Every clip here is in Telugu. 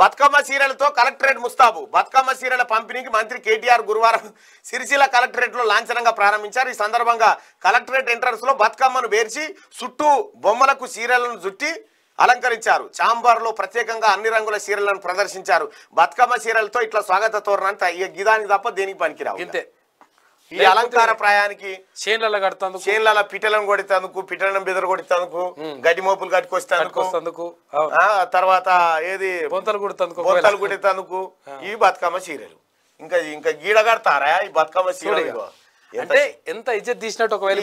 బతుకమ్మ సీరలతో కలెక్టరేట్ ముస్తాబు బతుకమ్మ సీరల పంపిణీకి మంత్రి కేటీఆర్ గురువారం సిరిసిల్ల కలెక్టరేట్లో లాంఛనంగా ప్రారంభించారు ఈ సందర్భంగా కలెక్టరేట్ లో బతుకమ్మను పేర్చి చుట్టూ బొమ్మలకు చీరలను చుట్టి అలంకరించారు చాంబార్లో ప్రత్యేకంగా అన్ని రంగుల సీరలను ప్రదర్శించారు బతుకమ్మ సీరలతో ఇట్లా స్వాగత అంతా ఈ గిదానికి తప్ప దేనికి పనికిరావు అంతే ఈ అలంకార ప్రాయానికి చేన్ల కడతాను చేన్ల పిటలను కొడతాందుకు పిటలను బెదర కొడతాందుకు గడ్డి మోపులు కట్టుకొస్తాను తర్వాత ఏది బొంతలు కుడతాందుకు బొంతలు కుడేతందుకు ఇవి బతుకమ్మ చీరలు ఇంకా ఇంకా గీడ కడతారా ఈ బతుకమ్మ చీరలు అంటే ఎంత ఇజ్జత్ తీసినట్టు ఒకవేళ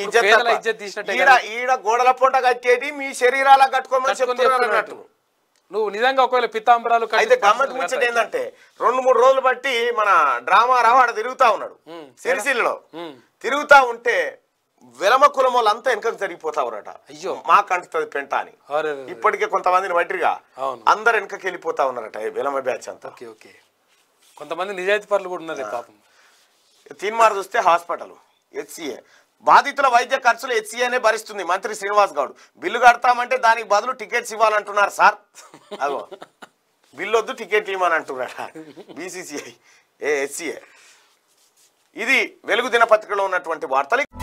ఇజ్జత్ తీసినట్టు ఈడ గోడల పూట కట్టేది మీ శరీరాల కట్టుకోమని చెప్తున్నారు అన్నట్టు నువ్వు నిజంగా ఒకవేళ పితాంబరాలు అయితే గమ్మత్ ముచ్చట ఏంటంటే రెండు మూడు రోజులు బట్టి మన డ్రామా రావు ఆడ తిరుగుతా ఉన్నాడు సిరిసిల్లలో తిరుగుతా ఉంటే విలమ కులం వాళ్ళంతా వెనకకు జరిగిపోతా ఉన్నారట అయ్యో మాకు అంటుతుంది పెంట అని ఇప్పటికే కొంతమందిని మట్టిగా అందరు వెనకకి వెళ్ళిపోతా ఉన్నారట విలమ బ్యాచ్ అంతా ఓకే ఓకే కొంతమంది నిజాయితీ పనులు కూడా ఉన్నారు పాపం తీన్మార్ చూస్తే హాస్పిటల్ హెచ్సిఏ బాధితుల వైద్య ఖర్చులు హెచ్సీఏనే భరిస్తుంది మంత్రి శ్రీనివాస్ గౌడ్ బిల్లు కడతామంటే దానికి బదులు టికెట్స్ ఇవ్వాలంటున్నారు సార్ అదో బిల్లు వద్దు టికెట్ ఇవ్వమని అంటున్నారా బీసీసీఐ ఏ హెచ్సీఏ ఇది వెలుగు దినపత్రికలో ఉన్నటువంటి వార్తలు